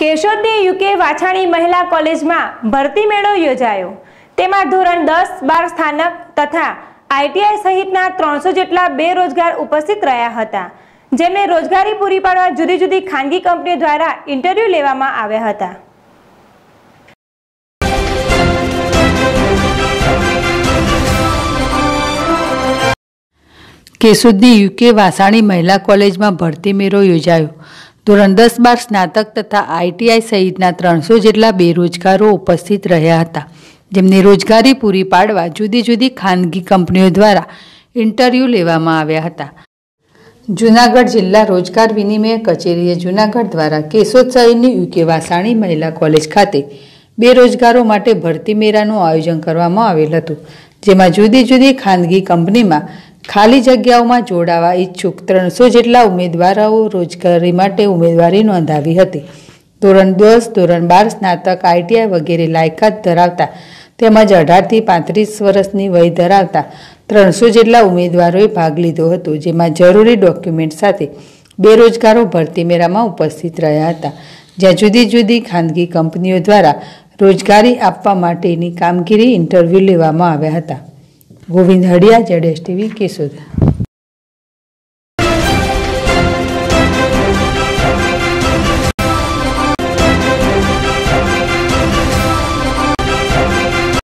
કેશોદની UK વાછાણી મહિલા કોલેજમાં ભરતી મેળો યોજાયો તેમાં ધોરણ દસ બાર સ્થાનક તથા આઈટીઆઈ સહિતના ત્રણસો જેટલા બેરોજગાર ઉપસ્થિત રહ્યા હતા જેમને રોજગારી પૂરી પાડવા જુદી જુદી ખાનગી કંપનીઓ દ્વારા ઇન્ટરવ્યૂ લેવામાં આવ્યા હતા કેસુદની યુકે વાસાણી મહિલા કોલેજમાં ભરતી મેળો યોજાયો ધોરણ દસ બાર સ્નાતક તથા આઈટીઆઈ સહિતના ત્રણસો જેટલા બેરોજગારો ઉપસ્થિત રહ્યા હતા જેમને રોજગારી પૂરી પાડવા જુદી જુદી ખાનગી કંપનીઓ દ્વારા ઇન્ટરવ્યૂ લેવામાં આવ્યા હતા જૂનાગઢ જિલ્લા રોજગાર વિનિમય કચેરીએ જૂનાગઢ દ્વારા કેશોદ શહેરની યુકે વાસાણી મહિલા કોલેજ ખાતે બેરોજગારો માટે ભરતી મેળાનું આયોજન કરવામાં આવેલ હતું જેમાં જુદી જુદી ખાનગી કંપનીમાં ખાલી જગ્યાઓમાં જોડાવા ઈચ્છુક ત્રણસો જેટલા ઉમેદવારો રોજગારી માટે ઉમેદવારી નોંધાવી હતી ધોરણ દસ ધોરણ બાર સ્નાતક આઈટીઆઈ વગેરે લાયકાત ધરાવતા તેમજ અઢારથી પાંત્રીસ વર્ષની વય ધરાવતા ત્રણસો જેટલા ઉમેદવારોએ ભાગ લીધો હતો જેમાં જરૂરી ડોક્યુમેન્ટ સાથે બેરોજગારો ભરતી મેળામાં ઉપસ્થિત રહ્યા હતા જ્યાં જુદી જુદી ખાનગી કંપનીઓ દ્વારા રોજગારી આપવા માટેની કામગીરી ઇન્ટરવ્યૂ લેવામાં આવ્યા હતા ગોવિંદ હડિયા જેડેશ ટીવી કેસોદ